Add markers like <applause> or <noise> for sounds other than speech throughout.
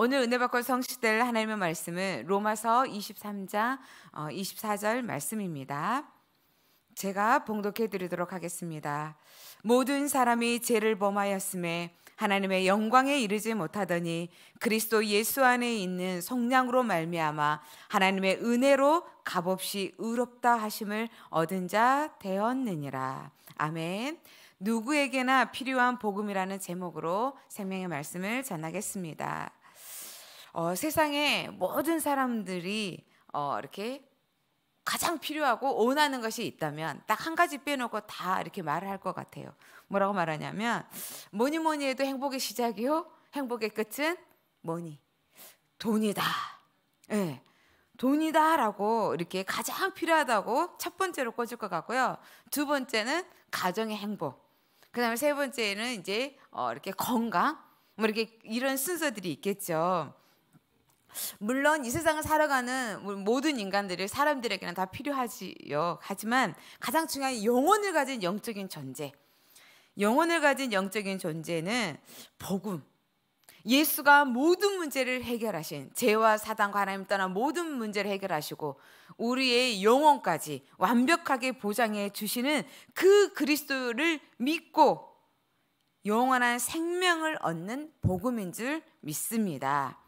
오늘 은혜 받고 성취될 하나님의 말씀은 로마서 23장 24절 어, 말씀입니다. 제가 봉독해 드리도록 하겠습니다. 모든 사람이 죄를 범하였음에 하나님의 영광에 이르지 못하더니 그리스도 예수 안에 있는 성량으로 말미암아 하나님의 은혜로 값없이 의롭다 하심을 얻은 자 되었느니라. 아멘. 누구에게나 필요한 복음이라는 제목으로 생명의 말씀을 전하겠습니다. 어, 세상에 모든 사람들이 어, 이렇게 가장 필요하고 원하는 것이 있다면 딱 한 가지 빼놓고 다 이렇게 말을 할 것 같아요. 뭐라고 말하냐면 뭐니 뭐니 해도 행복의 시작이요. 행복의 끝은 뭐니? 돈이다. 예. 네. 돈이다라고 이렇게 가장 필요하다고 첫 번째로 꽂을 것 같고요. 두 번째는 가정의 행복. 그다음에 세 번째는 이제 어 이렇게 건강 뭐 이렇게 이런 순서들이 있겠죠. 물론 이 세상을 살아가는 모든 인간들이 사람들에게는 다 필요하지요. 하지만 가장 중요한 영혼을 가진 영적인 존재. 영혼을 가진 영적인 존재는 복음. 예수가 모든 문제를 해결하신 죄와 사단과 하나님 떠난 모든 문제를 해결하시고 우리의 영혼까지 완벽하게 보장해 주시는 그 그리스도를 믿고 영원한 생명을 얻는 복음인 줄 믿습니다.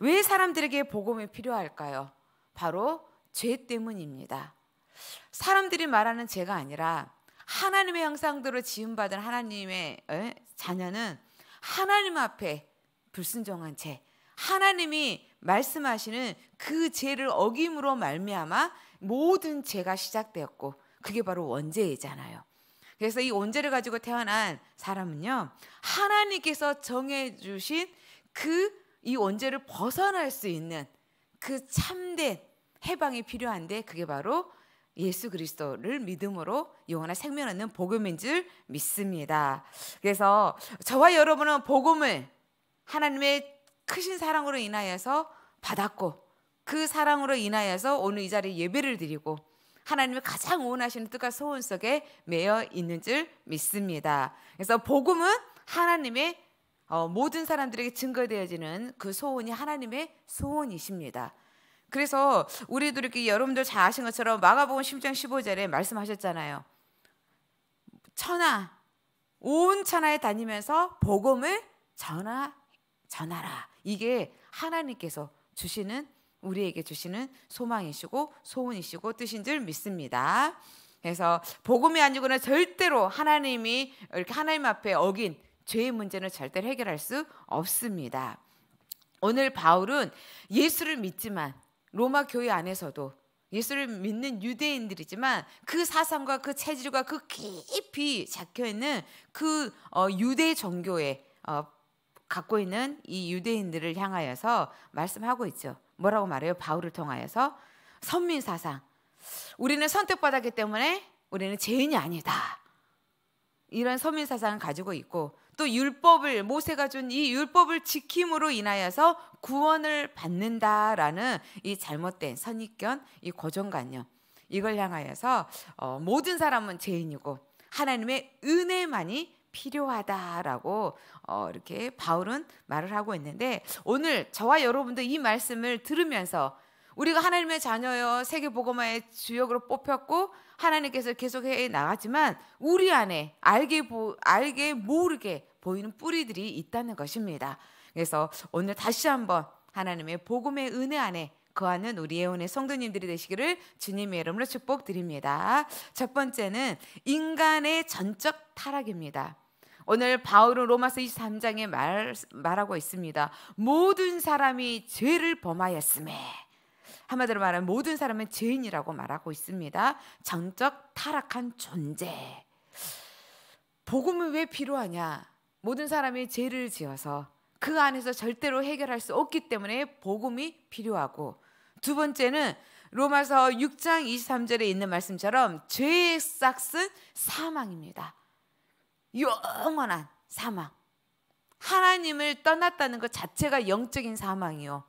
왜 사람들에게 복음이 필요할까요? 바로 죄 때문입니다. 사람들이 말하는 죄가 아니라 하나님의 형상대로 지음받은 하나님의 자녀는 하나님 앞에 불순종한 죄, 하나님이 말씀하시는 그 죄를 어김으로 말미암아 모든 죄가 시작되었고 그게 바로 원죄이잖아요. 그래서 이 원죄를 가지고 태어난 사람은요 하나님께서 정해주신 그이 원죄를 벗어날 수 있는 그 참된 해방이 필요한데 그게 바로 예수 그리스도를 믿음으로 영원한 생명 얻는 복음인 줄 믿습니다. 그래서 저와 여러분은 복음을 하나님의 크신 사랑으로 인하여서 받았고 그 사랑으로 인하여서 오늘 이 자리에 예배를 드리고 하나님의 가장 원하시는 뜻과 소원 속에 매여 있는 줄 믿습니다. 그래서 복음은 하나님의 어, 모든 사람들에게 증거되어지는 그 소원이 하나님의 소원이십니다. 그래서 우리도 이렇게 여러분들 잘 아신 것처럼 마가복음 10장 15절에 말씀하셨잖아요. 천하 온 천하에 다니면서 복음을 전하 전하라. 이게 하나님께서 주시는 우리에게 주시는 소망이시고 소원이시고 뜻인 줄 믿습니다. 그래서 복음이 아니고는 절대로 하나님이 이렇게 하나님 앞에 어긴 죄의 문제는 절대 해결할 수 없습니다. 오늘 바울은 예수를 믿지만 로마 교회 안에서도 예수를 믿는 유대인들이지만 그 사상과 그 체질과 그 깊이 작혀 있는 그 어, 유대 종교에 어, 갖고 있는 이 유대인들을 향하여서 말씀하고 있죠. 뭐라고 말해요? 바울을 통하여서 선민 사상. 우리는 선택받았기 때문에 우리는 죄인이 아니다. 이런 선민 사상을 가지고 있고 또 율법을 모세가 준 이 율법을 지킴으로 인하여서 구원을 받는다라는 이 잘못된 선입견, 이 고정관념 이걸 향하여서 어, 모든 사람은 죄인이고 하나님의 은혜만이 필요하다라고 어, 이렇게 바울은 말을 하고 있는데 오늘 저와 여러분도 이 말씀을 들으면서 우리가 하나님의 자녀여 세계 복음화의 주역으로 뽑혔고 하나님께서 계속해 나가지만 우리 안에 알게 보, 알게 모르게 보이는 뿌리들이 있다는 것입니다. 그래서 오늘 다시 한번 하나님의 복음의 은혜 안에 거하는 우리 예언의 성도님들이 되시기를 주님의 이름으로 축복드립니다. 첫 번째는 인간의 전적 타락입니다. 오늘 바울은 로마서 23장에 말, 말하고 있습니다. 모든 사람이 죄를 범하였음에 한마디로 말하면 모든 사람은 죄인이라고 말하고 있습니다. 전적 타락한 존재. 복음은 왜 필요하냐? 모든 사람이 죄를 지어서 그 안에서 절대로 해결할 수 없기 때문에 복음이 필요하고 두 번째는 로마서 6장 23절에 있는 말씀처럼 죄의 싹은 사망입니다. 영원한 사망. 하나님을 떠났다는 것 자체가 영적인 사망이요.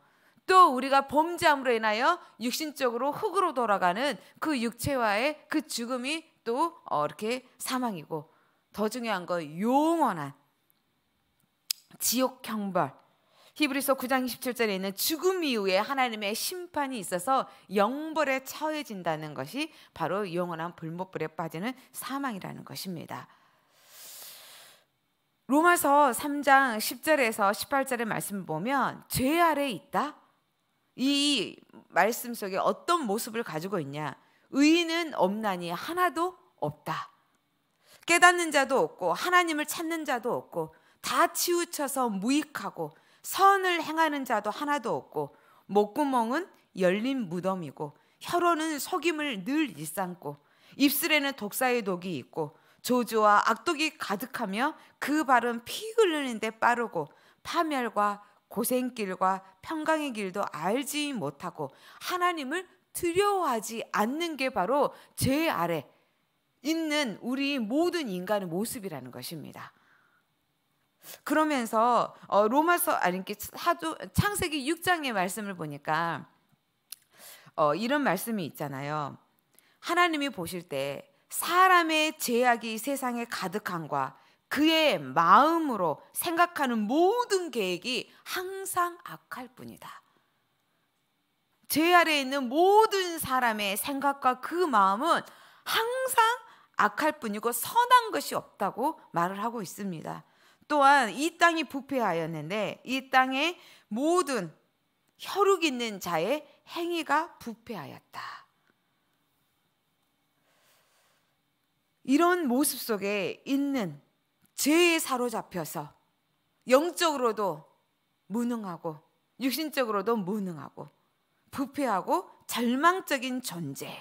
또 우리가 범죄함으로 인하여 육신적으로 흙으로 돌아가는 그 육체와의 그 죽음이 또 어, 이렇게 사망이고 더 중요한 건 영원한 지옥 형벌. 히브리서 9장 27절에 는 죽음 이후에 하나님의 심판이 있어서 영벌에 처해진다는 것이 바로 영원한 불못불에 빠지는 사망이라는 것입니다. 로마서 3장 10절에서 18절의 말씀 보면 죄 아래 있다. 이 말씀 속에 어떤 모습을 가지고 있냐? 의인은 없나니 하나도 없다. 깨닫는 자도 없고 하나님을 찾는 자도 없고 다 치우쳐서 무익하고 선을 행하는 자도 하나도 없고 목구멍은 열린 무덤이고 혀로는 속임을 늘 일삼고 입술에는 독사의 독이 있고 조조와 악독이 가득하며 그 발은 피흘리는데 빠르고 파멸과 고생길과 평강의 길도 알지 못하고 하나님을 두려워하지 않는 게 바로 죄 아래 있는 우리 모든 인간의 모습이라는 것입니다. 그러면서 어, 로마서 아니 사도 창세기 6장의 말씀을 보니까 어, 이런 말씀이 있잖아요. 하나님이 보실 때 사람의 죄악이 세상에 가득한과 그의 마음으로 생각하는 모든 계획이 항상 악할 뿐이다. 죄아래 있는 모든 사람의 생각과 그 마음은 항상 악할 뿐이고 선한 것이 없다고 말을 하고 있습니다. 또한 이 땅이 부패하였는데 이 땅의 모든 혈육 있는 자의 행위가 부패하였다. 이런 모습 속에 있는 죄에 사로잡혀서 영적으로도 무능하고 육신적으로도 무능하고 부패하고 절망적인 존재.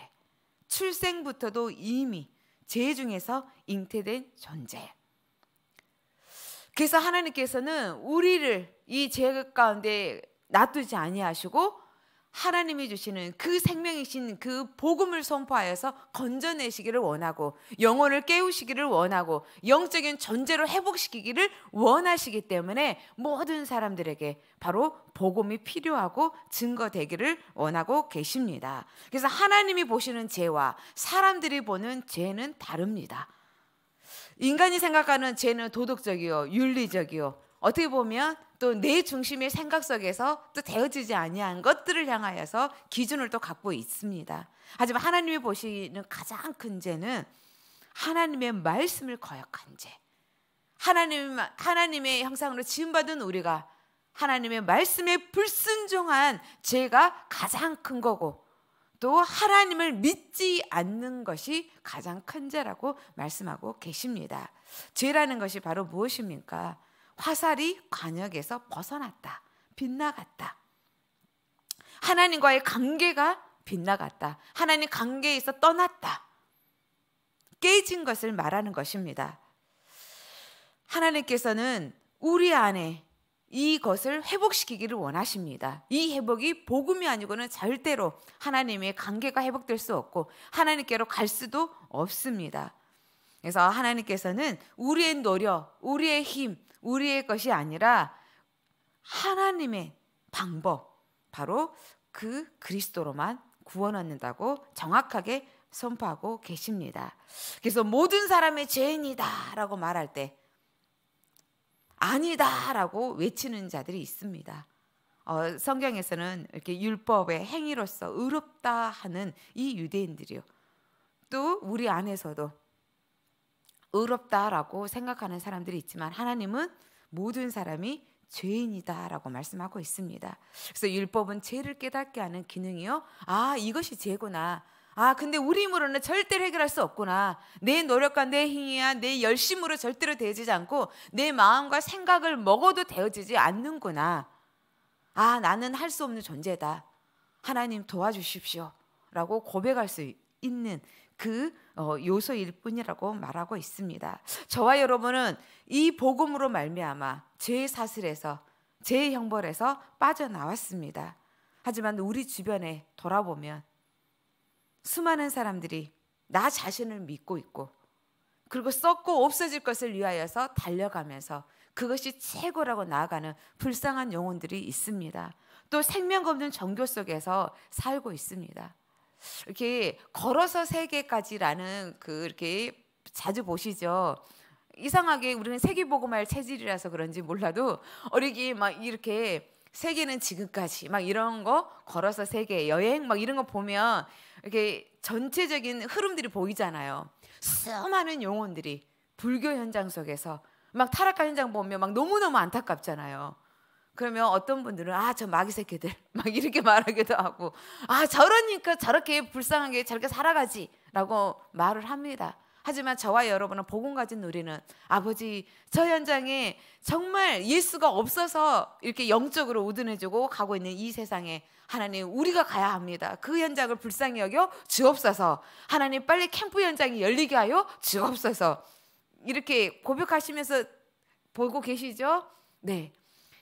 출생부터도 이미 죄 중에서 잉태된 존재. 그래서 하나님께서는 우리를 이 죄 가운데 놔두지 아니하시고 하나님이 주시는 그 생명이신 그 복음을 선포하여서 건져내시기를 원하고 영혼을 깨우시기를 원하고 영적인 존재로 회복시키기를 원하시기 때문에 모든 사람들에게 바로 복음이 필요하고 증거되기를 원하고 계십니다. 그래서 하나님이 보시는 죄와 사람들이 보는 죄는 다릅니다. 인간이 생각하는 죄는 도덕적이요, 윤리적이요. 어떻게 보면 또 내 중심의 생각 속에서 또 되어지지 아니한 것들을 향하여서 기준을 또 갖고 있습니다. 하지만 하나님이 보시는 가장 큰 죄는 하나님의 말씀을 거역한 죄. 하나님 하나님의 형상으로 지음 받은 우리가 하나님의 말씀에 불순종한 죄가 가장 큰 거고 또 하나님을 믿지 않는 것이 가장 큰 죄라고 말씀하고 계십니다. 죄라는 것이 바로 무엇입니까? 화살이 관역에서 벗어났다. 빗나갔다. 하나님과의 관계가 빗나갔다. 하나님 관계에서 떠났다. 깨진 것을 말하는 것입니다. 하나님께서는 우리 안에 이것을 회복시키기를 원하십니다. 이 회복이 복음이 아니고는 절대로 하나님의 관계가 회복될 수 없고 하나님께로 갈 수도 없습니다. 그래서 하나님께서는 우리의 노력, 우리의 힘, 우리의 것이 아니라 하나님의 방법, 바로 그 그리스도로만 구원 얻는다고 정확하게 선포하고 계십니다. 그래서 모든 사람의 죄인이다라고 말할 때 아니다라고 외치는 자들이 있습니다. 어, 성경에서는 이렇게 율법의 행위로서 의롭다 하는 이 유대인들이요. 또 우리 안에서도 의롭다라고 생각하는 사람들이 있지만 하나님은 모든 사람이 죄인이다라고 말씀하고 있습니다. 그래서 율법은 죄를 깨닫게 하는 기능이요. 아, 이것이 죄구나. 아, 근데 우리 힘으로는 절대로 해결할 수 없구나. 내 노력과 내 힘이야, 내 열심으로 절대로 되어지지 않고 내 마음과 생각을 먹어도 되어지지 않는구나. 아, 나는 할 수 없는 존재다. 하나님 도와주십시오. 라고 고백할 수 있는 그 어, 요소일 뿐이라고 말하고 있습니다. 저와 여러분은 이 복음으로 말미암아 제 사슬에서 제 형벌에서 빠져나왔습니다. 하지만 우리 주변에 돌아보면 수많은 사람들이 나 자신을 믿고 있고 그리고 썩고 없어질 것을 위하여서 달려가면서 그것이 최고라고 나아가는 불쌍한 영혼들이 있습니다. 또 생명 없는 종교 속에서 살고 있습니다. 이렇게 걸어서 세계까지라는 그 이렇게 자주 보시죠. 이상하게 우리는 세계보고말 체질이라서 그런지 몰라도 어리기 막 이렇게 세계는 지금까지 막 이런 거 걸어서 세계 여행 막 이런 거 보면 이렇게 전체적인 흐름들이 보이잖아요. 수많은 영혼들이 불교 현장 속에서 막 타락한 현장 보면 막 너무너무 안타깝잖아요. 그러면 어떤 분들은 아저 마귀 새끼들 <laughs> 막 이렇게 말하기도 하고 아 저러니까 저렇게 불쌍하게 저렇게 살아가지라고 말을 합니다. 하지만 저와 여러분은 복음 가진 우리는 아버지 저 현장에 정말 예수가 없어서 이렇게 영적으로 우둔해지고 가고 있는 이 세상에 하나님 우리가 가야 합니다. 그 현장을 불쌍히 여겨 주옵소서. 하나님 빨리 캠프 현장이 열리게 하여 주옵소서. 이렇게 고백하시면서 보고 계시죠? 네.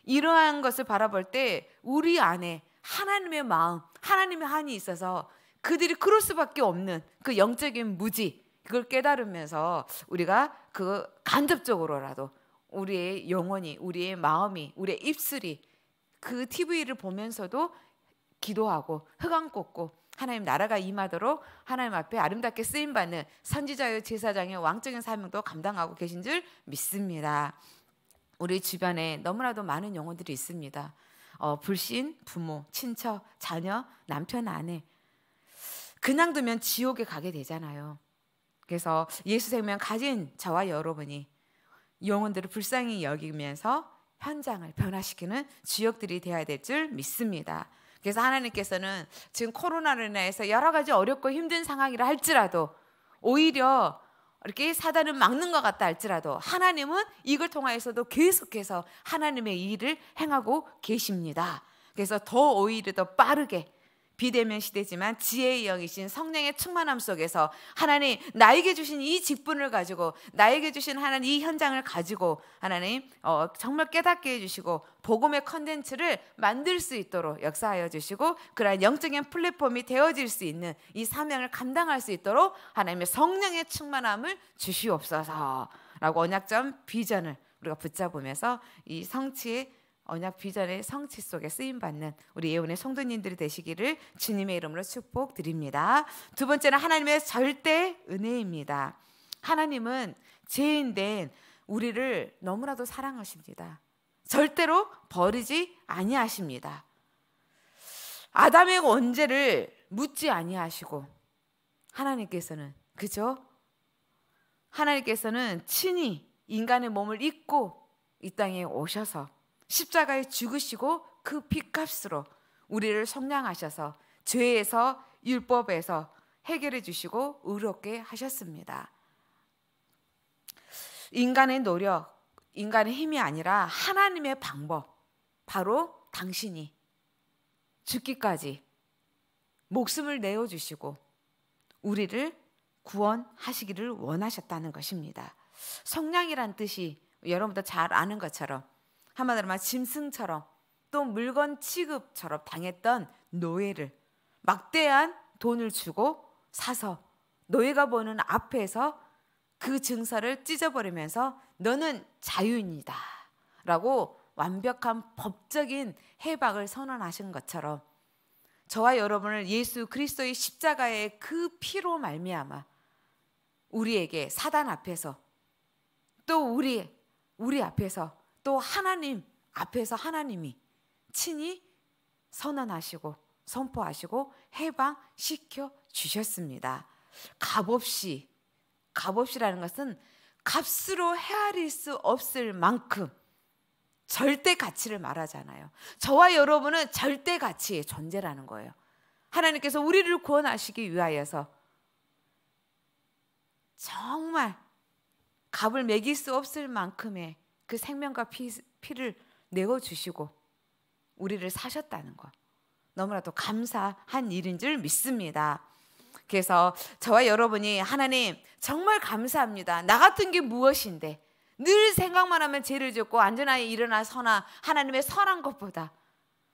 이러한 것을 바라볼 때 우리 안에 하나님의 마음, 하나님의 한이 있어서 그들이 그럴 수밖에 없는 그 영적인 무지, 그걸 깨달으면서 우리가 그 간접적으로라도 우리의 영혼이, 우리의 마음이, 우리의 입술이 그 TV를 보면서도 기도하고 흑암 꽂고 하나님 나라가 임하도록 하나님 앞에 아름답게 쓰임 받는 선지자의 제사장의 왕적인 사명도 감당하고 계신 줄 믿습니다. 우리 주변에 너무나도 많은 영혼들이 있습니다. 어, 불신, 부모, 친척, 자녀, 남편, 아내. 그냥 두면 지옥에 가게 되잖아요. 그래서 예수 생명 가진 저와 여러분이 영혼들을 불쌍히 여기면서 현장을 변화시키는 주역들이 되어야 될 줄 믿습니다. 그래서 하나님께서는 지금 코로나로 인해서 여러 가지 어렵고 힘든 상황이라 할지라도 오히려 이렇게 사단은 막는 것 같다 할지라도 하나님은 이걸 통하서도 계속해서 하나님의 일을 행하고 계십니다. 그래서 더 오히려 더 빠르게 비대면 시대지만 지혜의 영이신 성령의 충만함 속에서 하나님 나에게 주신 이 직분을 가지고 나에게 주신 하나님 이 현장을 가지고 하나님 어, 정말 깨닫게 해주시고 복음의 컨텐츠를 만들 수 있도록 역사하여 주시고 그러한 영적인 플랫폼이 되어질 수 있는 이 사명을 감당할 수 있도록 하나님의 성령의 충만함을 주시옵소서라고 언약점 비전을 우리가 붙잡으면서 이 성취의 언약 비전의 성취 속에 쓰임 받는 우리 예언의 성도님들이 되시기를 주님의 이름으로 축복드립니다. 두 번째는 하나님의 절대 은혜입니다. 하나님은 죄인된 우리를 너무나도 사랑하십니다. 절대로 버리지 아니하십니다. 아담의 원죄를 묻지 아니하시고 하나님께서는 그죠? 하나님께서는 친히 인간의 몸을 입고 이 땅에 오셔서 십자가에 죽으시고 그 핏값으로 우리를 성량하셔서 죄에서 율법에서 해결해 주시고 의롭게 하셨습니다. 인간의 노력, 인간의 힘이 아니라 하나님의 방법. 바로 당신이 죽기까지 목숨을 내어 주시고 우리를 구원하시기를 원하셨다는 것입니다. 성량이란 뜻이 여러분도 잘 아는 것처럼 한마디로 말 짐승처럼 또 물건 취급처럼 당했던 노예를 막대한 돈을 주고 사서 노예가 보는 앞에서 그 증서를 찢어버리면서 너는 자유인이다 라고 완벽한 법적인 해박을 선언하신 것처럼 저와 여러분을 예수 그리스도의 십자가의 그 피로 말미암아 우리에게 사단 앞에서 또 우리 우리 앞에서 또 하나님 앞에서 하나님이 친히 선언하시고 선포하시고 해방시켜 주셨습니다. 값없이 값없이라는 것은 값으로 헤아릴 수 없을 만큼 절대 가치를 말하잖아요. 저와 여러분은 절대 가치의 존재라는 거예요. 하나님께서 우리를 구원하시기 위하여서 정말 값을 매길 수 없을 만큼의 그 생명과 피, 피를 내어 주시고 우리를 사셨다는 것 너무나도 감사한 일인 줄 믿습니다. 그래서 저와 여러분이 하나님 정말 감사합니다. 나 같은 게 무엇인데 늘 생각만 하면 죄를 짓고 안전하게 일어나서나 하나님의 선한 것보다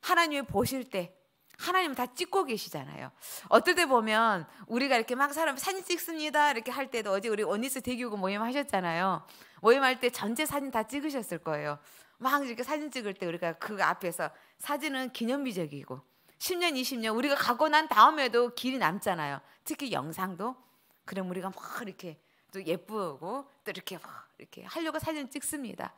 하나님의 보실 때 하나님 다 찍고 계시잖아요. 어떨 때 보면 우리가 이렇게 막 사람 사진 찍습니다 이렇게 할 때도 어제 우리 원니스대기오 모임 하셨잖아요. 모임할 때 전체 사진 다 찍으셨을 거예요. 막 이렇게 사진 찍을 때 우리가 그 앞에서 사진은 기념비적이고 10년, 20년 우리가 가고 난 다음에도 길이 남잖아요. 특히 영상도 그럼 우리가 막 이렇게 또 예쁘고 또 이렇게 막 이렇게 하려고 사진 찍습니다.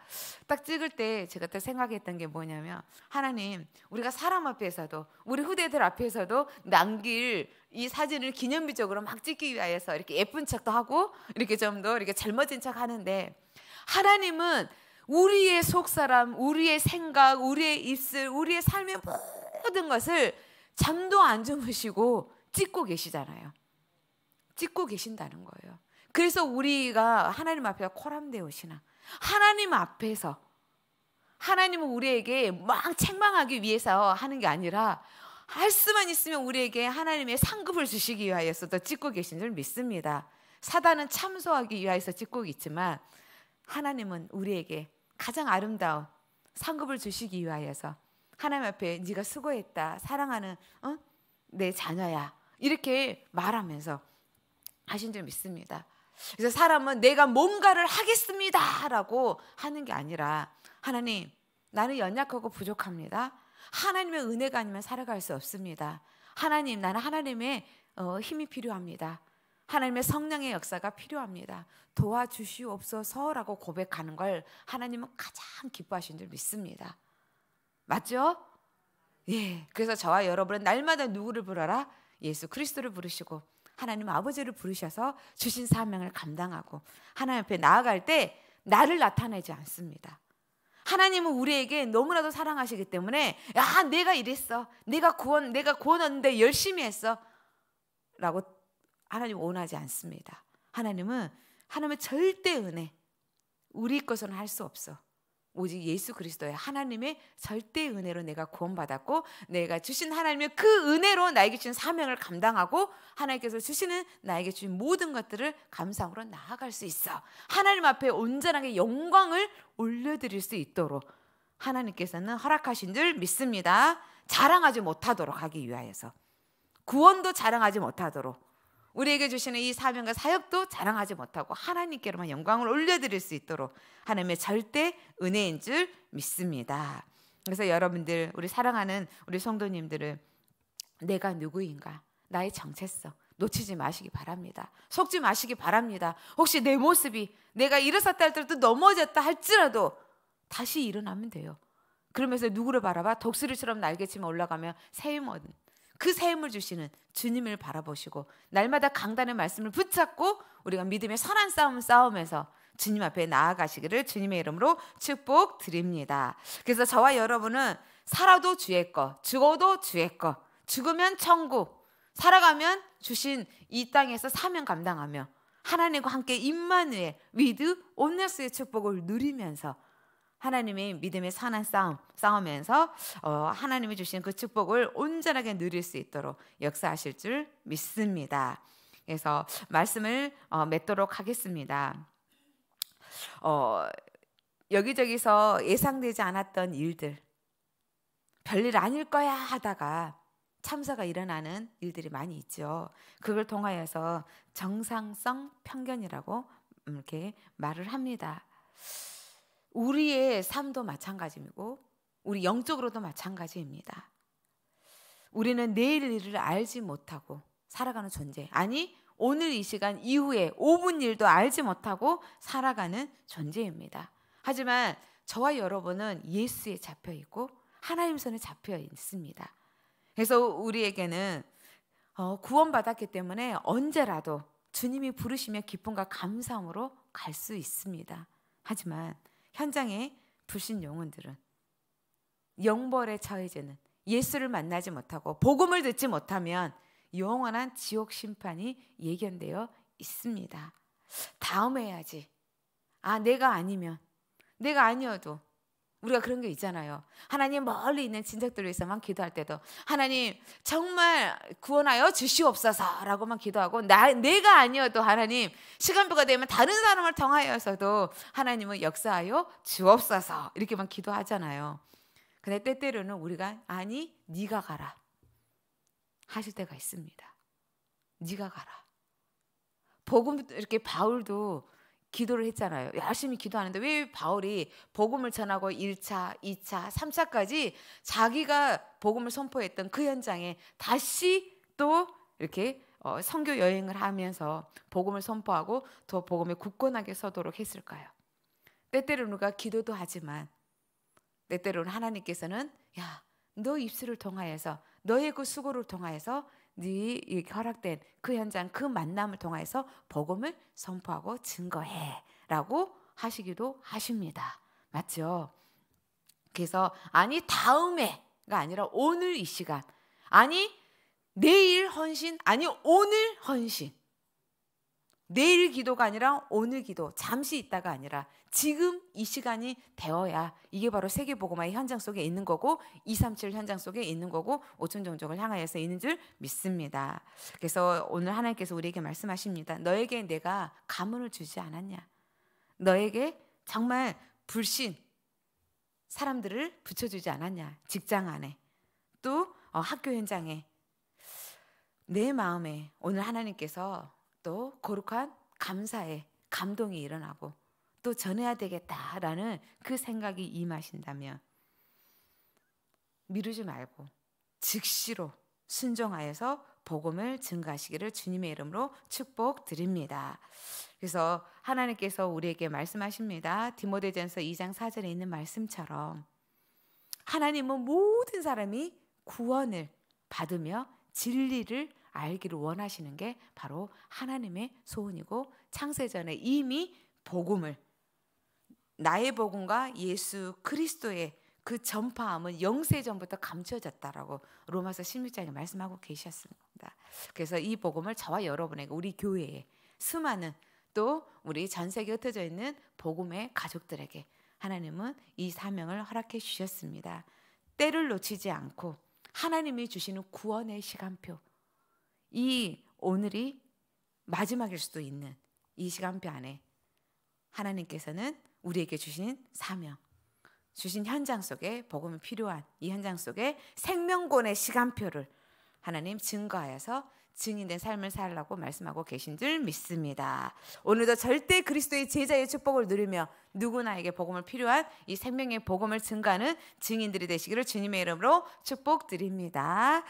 딱 찍을 때 제가 딱 생각했던 게 뭐냐면 하나님 우리가 사람 앞에서도 우리 후대들 앞에서도 남길 이 사진을 기념비적으로 막 찍기 위해서 이렇게 예쁜 척도 하고 이렇게 좀더 이렇게 젊어진 척 하는데 하나님은 우리의 속 사람, 우리의 생각, 우리의 입술, 우리의 삶의 모든 것을 잠도 안 주무시고 찍고 계시잖아요. 찍고 계신다는 거예요. 그래서 우리가 하나님 앞에서 코람데오 신앙, 하나님 앞에서 하나님은 우리에게 막 책망하기 위해서 하는 게 아니라 할 수만 있으면 우리에게 하나님의 상급을 주시기 위하여서도 찍고 계신 줄 믿습니다. 사단은 참소하기 위하여서 찍고 있지만 하나님은 우리에게 가장 아름다운 상급을 주시기 위하여서 하나님 앞에 네가 수고했다 사랑하는 어? 내 자녀야 이렇게 말하면서 하신 줄 믿습니다. 그래서 사람은 내가 뭔가를 하겠습니다라고 하는 게 아니라 하나님 나는 연약하고 부족합니다. 하나님의 은혜가 아니면 살아갈 수 없습니다. 하나님 나는 하나님의 어, 힘이 필요합니다. 하나님의 성령의 역사가 필요합니다. 도와주시옵소서라고 고백하는 걸 하나님은 가장 기뻐하신 줄 믿습니다. 맞죠? 예. 그래서 저와 여러분은 날마다 누구를 부르라? 예수 그리스도를 부르시고 하나님 아버지를 부르셔서 주신 사명을 감당하고 하나님 앞에 나아갈 때 나를 나타내지 않습니다. 하나님은 우리에게 너무나도 사랑하시기 때문에 야 내가 이랬어 내가 구원 내가 구원 얻는데 열심히 했어 라고 하나님 원하지 않습니다 하나님은 하나님의 절대 은혜 우리 것은 할수 없어 오직 예수 그리스도의 하나님의 절대 은혜로 내가 구원받았고 내가 주신 하나님의 그 은혜로 나에게 주신 사명을 감당하고 하나님께서 주시는 나에게 주신 모든 것들을 감사함으로 나아갈 수 있어. 하나님 앞에 온전하게 영광을 올려드릴 수 있도록 하나님께서는 허락하신 줄 믿습니다. 자랑하지 못하도록 하기 위하여서 구원도 자랑하지 못하도록 우리에게 주시는 이 사명과 사역도 자랑하지 못하고 하나님께로만 영광을 올려드릴 수 있도록 하나님의 절대 은혜인 줄 믿습니다. 그래서 여러분들 우리 사랑하는 우리 성도님들을 내가 누구인가 나의 정체성 놓치지 마시기 바랍니다. 속지 마시기 바랍니다. 혹시 내 모습이 내가 일어섰다 할지도 넘어졌다 할지라도 다시 일어나면 돼요. 그러면서 누구를 바라봐? 독수리처럼 날개치며 올라가며 새임은 그 세임을 주시는 주님을 바라보시고 날마다 강단의 말씀을 붙잡고 우리가 믿음의 선한 싸움 싸움에서 주님 앞에 나아가시기를 주님의 이름으로 축복 드립니다. 그래서 저와 여러분은 살아도 주의 거, 죽어도 주의 거, 죽으면 천국, 살아가면 주신 이 땅에서 사명 감당하며 하나님과 함께 임마누 위드 온네스의 축복을 누리면서 하나님의 믿음의 선한 싸움 싸우면서 어, 하나님이 주신 그 축복을 온전하게 누릴 수 있도록 역사하실 줄 믿습니다. 그래서 말씀을 어, 맺도록 하겠습니다. 어, 여기저기서 예상되지 않았던 일들 별일 아닐 거야 하다가 참사가 일어나는 일들이 많이 있죠. 그걸 통하여서 정상성 편견이라고 이렇게 말을 합니다. 우리의 삶도 마찬가지이고 우리 영적으로도 마찬가지입니다. 우리는 내일 일을 알지 못하고 살아가는 존재. 아니, 오늘 이 시간 이후에 5분 일도 알지 못하고 살아가는 존재입니다. 하지만 저와 여러분은 예수에 잡혀 있고 하나님 손에 잡혀 있습니다. 그래서 우리에게는 어, 구원받았기 때문에 언제라도 주님이 부르시며 기쁨과 감사함으로 갈 수 있습니다. 하지만 현장에 불신 영혼들은 영벌에 처해지는 예수를 만나지 못하고 복음을 듣지 못하면 영원한 지옥 심판이 예견되어 있습니다. 다음 해야지. 아, 내가 아니면, 내가 아니어도, 우리가 그런 게 있잖아요. 하나님 멀리 있는 친척들 위해서만 기도할 때도 하나님 정말 구원하여 주시옵소서라고만 기도하고 나 내가 아니어도 하나님 시간표가 되면 다른 사람을 통하여서도 하나님은 역사하여 주옵소서 이렇게만 기도하잖아요. 근데 때때로는 우리가 아니 네가 가라 하실 때가 있습니다. 네가 가라. 복음 이렇게 바울도 기도를 했잖아요. 열심히 기도하는데 왜 바울이 복음을 전하고 1차, 2차, 3차까지 자기가 복음을 선포했던 그 현장에 다시 또 이렇게 어, 성교 여행을 하면서 복음을 선포하고 더 복음에 굳건하게 서도록 했을까요? 때때로 누가 기도도 하지만 때때로는 하나님께서는 야, 너 입술을 통하여서 너의 그 수고를 통하여서 네 허락된 그 현장 그 만남을 통해서 복음을 선포하고 증거해라고 하시기도 하십니다. 맞죠? 그래서 아니 다음에가 아니라 오늘 이 시간 아니 내일 헌신 아니 오늘 헌신 내일 기도가 아니라 오늘 기도, 잠시 있다가 아니라 지금 이 시간이 되어야 이게 바로 세계보고마의 현장 속에 있는 거고 237 현장 속에 있는 거고 오천 종족을 향하여서 있는 줄 믿습니다. 그래서 오늘 하나님께서 우리에게 말씀하십니다. 너에게 내가 가문을 주지 않았냐? 너에게 정말 불신 사람들을 붙여주지 않았냐? 직장 안에 또 어, 학교 현장에 내 마음에 오늘 하나님께서 또 거룩한 감사에 감동이 일어나고 또 전해야 되겠다라는 그 생각이 임하신다면 미루지 말고 즉시로 순종하여서 복음을 증가하시기를 주님의 이름으로 축복드립니다. 그래서 하나님께서 우리에게 말씀하십니다. 디모데전서 2장 4절에 있는 말씀처럼 하나님은 모든 사람이 구원을 받으며 진리를 알기를 원하시는 게 바로 하나님의 소원이고 창세전에 이미 복음을 나의 복음과 예수 그리스도의 그 전파함은 영세 전부터 감춰졌다라고 로마서 16장에 말씀하고 계셨습니다. 그래서 이 복음을 저와 여러분에게 우리 교회에 수많은 또 우리 전 세계에 흩어져 있는 복음의 가족들에게 하나님은 이 사명을 허락해 주셨습니다. 때를 놓치지 않고 하나님이 주시는 구원의 시간표 이 오늘이 마지막일 수도 있는 이 시간표 안에 하나님께서는 우리에게 주신 사명, 주신 현장 속에 복음이 필요한 이 현장 속에 생명권의 시간표를 하나님 증거하여서 증인된 삶을 살라고 말씀하고 계신 줄 믿습니다. 오늘도 절대 그리스도의 제자의 축복을 누리며 누구나에게 복음을 필요한 이 생명의 복음을 증가하는 증인들이 되시기를 주님의 이름으로 축복드립니다.